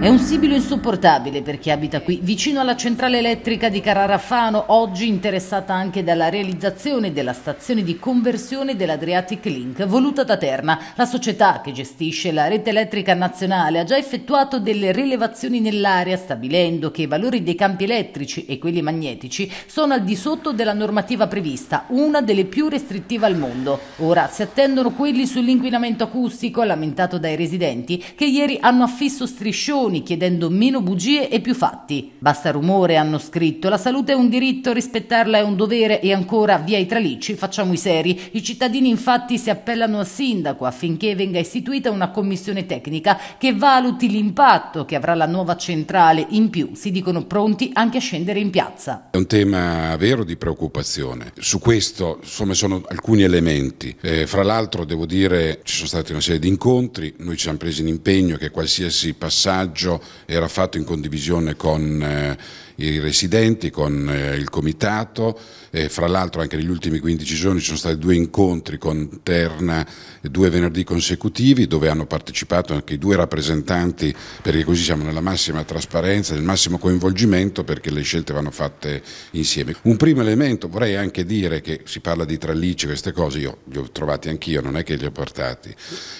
È un sibilo insopportabile per chi abita qui, vicino alla centrale elettrica di Carrarafano, oggi interessata anche dalla realizzazione della stazione di conversione dell'Adriatic Link, voluta da Terna. La società che gestisce la rete elettrica nazionale ha già effettuato delle rilevazioni nell'area, stabilendo che i valori dei campi elettrici e quelli magnetici sono al di sotto della normativa prevista, una delle più restrittive al mondo. Ora si attendono quelli sull'inquinamento acustico, lamentato dai residenti, che ieri hanno affisso striscioni elezioni chiedendo meno bugie e più fatti. Basta rumore, hanno scritto, la salute è un diritto, rispettarla è un dovere e ancora via i tralicci, facciamo i seri. I cittadini infatti si appellano al sindaco affinché venga istituita una commissione tecnica che valuti l'impatto che avrà la nuova centrale. In più si dicono pronti anche a scendere in piazza. È un tema vero di preoccupazione. Su questo insomma, sono alcuni elementi. Eh, fra l'altro devo dire ci sono stati una serie di incontri, noi ci siamo presi in impegno che qualsiasi passaggio monitoraggio era fatto in condivisione con eh, i residenti, con eh, il comitato, e fra l'altro anche negli ultimi 15 giorni ci sono stati due incontri con Terna, due venerdì consecutivi dove hanno partecipato anche i due rappresentanti perché così siamo nella massima trasparenza, nel massimo coinvolgimento perché le scelte vanno fatte insieme. Un primo elemento vorrei anche dire che si parla di tralicci, queste cose io li ho trovati anch'io, non è che li ho portati,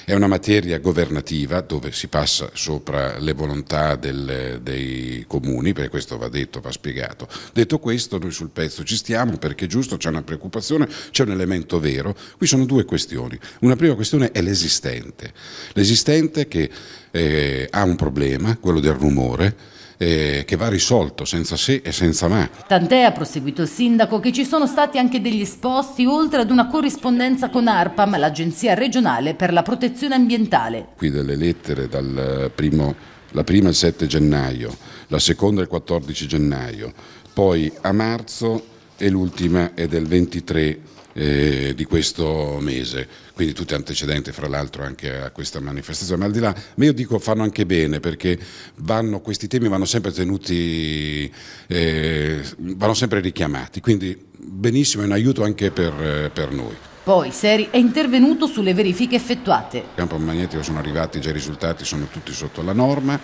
è una materia governativa dove si passa sopra le volontà volontà del, dei comuni, perché questo va detto, va spiegato. Detto questo, noi sul pezzo ci stiamo perché giusto c'è una preoccupazione, c'è un elemento vero. Qui sono due questioni. Una prima questione è l'esistente. L'esistente che eh, ha un problema, quello del rumore, eh, che va risolto senza se e senza ma. Tant'è, ha proseguito il sindaco, che ci sono stati anche degli esposti oltre ad una corrispondenza con ARPAM, l'Agenzia regionale per la protezione ambientale. Qui delle lettere dal primo la prima il 7 gennaio, la seconda il 14 gennaio, poi a marzo e l'ultima è del 23 eh, di questo mese, quindi tutte antecedenti fra l'altro anche a questa manifestazione, ma al di là, ma io dico fanno anche bene perché vanno, questi temi vanno sempre tenuti, eh, vanno sempre richiamati, quindi benissimo, è un aiuto anche per, per noi. Poi Seri è intervenuto sulle verifiche effettuate. Il campo magnetico sono arrivati già i risultati, sono tutti sotto la norma,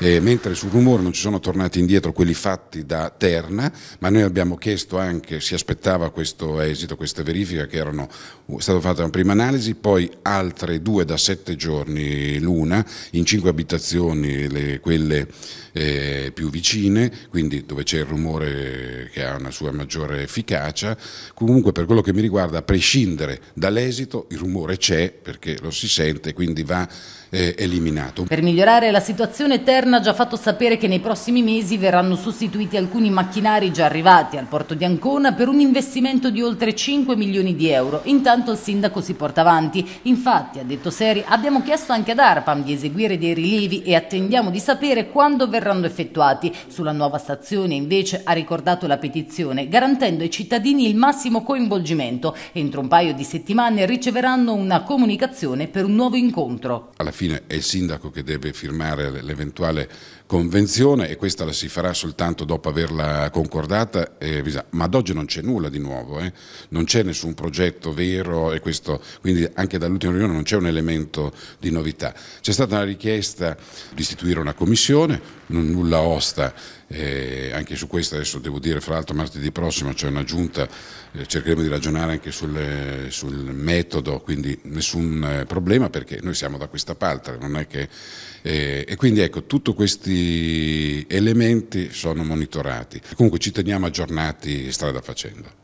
eh, mentre sul rumore non ci sono tornati indietro quelli fatti da Terna, ma noi abbiamo chiesto anche, si aspettava questo esito, questa verifica che erano state fatte una prima analisi, poi altre due da sette giorni l'una, in cinque abitazioni le, quelle eh, più vicine, quindi dove c'è il rumore che ha una sua maggiore efficacia. Comunque per quello che mi riguarda, a prescindere prescindere dall'esito, il rumore c'è perché lo si sente, quindi va eh, eliminato. Per migliorare la situazione Terna ha già fatto sapere che nei prossimi mesi verranno sostituiti alcuni macchinari già arrivati al porto di Ancona per un investimento di oltre 5 milioni di euro. Intanto il sindaco si porta avanti. Infatti, ha detto Seri, abbiamo chiesto anche ad Arpam di eseguire dei rilievi e attendiamo di sapere quando verranno effettuati. Sulla nuova stazione invece ha ricordato la petizione, garantendo ai cittadini il massimo coinvolgimento. Entro un paio paio di settimane riceveranno una comunicazione per un nuovo incontro. Alla fine è il sindaco che deve firmare l'eventuale convenzione e questa la si farà soltanto dopo averla concordata, ma ad oggi non c'è nulla di nuovo, eh? non c'è nessun progetto vero e questo, quindi anche dall'ultima riunione non c'è un elemento di novità. C'è stata una richiesta di istituire una commissione, nulla osta eh, anche su questo adesso devo dire, fra l'altro martedì prossimo c'è una giunta, eh, cercheremo di ragionare anche sul, eh, sul metodo, quindi nessun eh, problema perché noi siamo da questa parte, non è che... Eh, e quindi ecco, tutti questi elementi sono monitorati. Comunque ci teniamo aggiornati strada facendo.